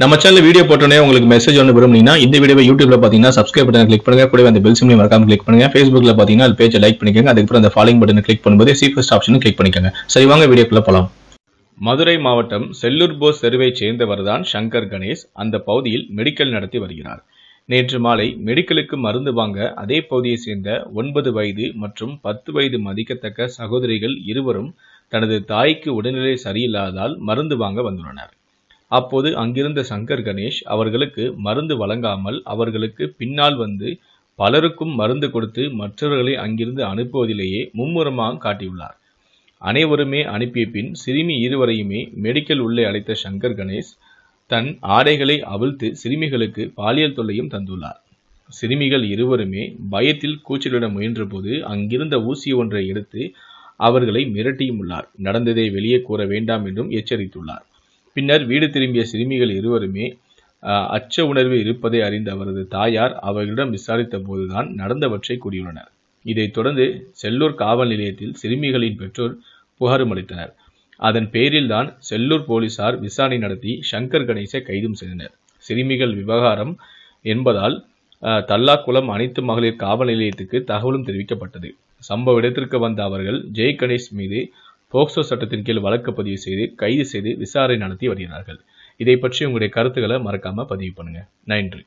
நம்ம channel video போட்டோன்னே உங்களுக்கு மெசேஜ் ஒன்று விரும்புனீங்கன்னா இந்த வீடியோ யூடியூப்ல பார்த்தீங்கன்னா சப்ஸ்கிரைப் பட்டன் கிளிக் பண்ணுங்க கூட அந்த பெல் சிம்லையும் மறக்காம கிளிக் பண்ணுங்க ஃபேஸ்புக்ல பார்த்தீங்கன்னா அது பேஜை லைக் பண்ணிக்கோங்க அதுக்கப்புறம் அந்த ஃபாலோயிங் பட்டன் கிளிக் பண்ணும்போது சீஃபஸ்ட் ஆப்ஷனும் கிளிக் பண்ணிக்கோங்க சரி வாங்க வீடியோக்குள்ள போலாம் மதுரை மாவட்டம் செல்லூர் போஸ் தெருவை சேர்ந்தவர் தான் சங்கர் கணேஷ் அந்த பகுதியில் மெடிக்கல் நடத்தி வருகிறார் நேற்று மாலை மெடிக்கலுக்கு மருந்து வாங்க அதே பகுதியை சேர்ந்த ஒன்பது வயது மற்றும் பத்து வயது மதிக்கத்தக்க சகோதரிகள் இருவரும் தனது தாய்க்கு உடல்நிலை சரியில்லாததால் மருந்து வாங்க வந்துள்ளனர் அப்போது அங்கிருந்த சங்கர் கணேஷ் அவர்களுக்கு மருந்து வழங்காமல் அவர்களுக்கு பின்னால் வந்து பலருக்கும் மருந்து கொடுத்து மற்றவர்களை அங்கிருந்து அனுப்புவதிலேயே மும்முரமாக காட்டியுள்ளார் அனைவருமே அனுப்பிய பின் சிறுமி இருவரையுமே மெடிக்கல் உள்ளே அழைத்த சங்கர் கணேஷ் தன் ஆடைகளை அவிழ்த்து சிறுமிகளுக்கு பாலியல் தொல்லையும் தந்துள்ளார் சிறுமிகள் இருவருமே பயத்தில் கூச்சலிட முயன்றபோது அங்கிருந்த ஊசி ஒன்றை எடுத்து அவர்களை மிரட்டியும் உள்ளார் நடந்ததை வெளியே கூற வேண்டாம் என்றும் எச்சரித்துள்ளார் பின்னர் வீடு திரும்பிய சிறுமிகள் இருவருமே அச்ச உணர்வு இருப்பதை அறிந்த அவரது தாயார் அவர்களிடம் விசாரித்த போதுதான் நடந்தவற்றை கூறியுள்ளனர் இதைத் தொடர்ந்து செல்லூர் காவல் நிலையத்தில் சிறுமிகளின் பெற்றோர் புகாரும் அளித்தனர் அதன் பேரில்தான் செல்லூர் போலீசார் விசாரணை நடத்தி சங்கர் கணேசை கைதும் செய்தனர் சிறுமிகள் விவகாரம் என்பதால் தல்லாக்குளம் அனைத்து மகளிர் காவல் நிலையத்துக்கு தகவலும் தெரிவிக்கப்பட்டது சம்பவ இடத்திற்கு வந்த அவர்கள் ஜெய் கணேஷ் மீது போக்சோ சட்டத்தின் கீழ் வழக்கு பதிவு செய்து கைது செய்து விசாரணை நடத்தி வருகிறார்கள் இதை பற்றி உங்களுடைய கருத்துக்களை மறக்காமல் பதிவு பண்ணுங்கள் நன்றி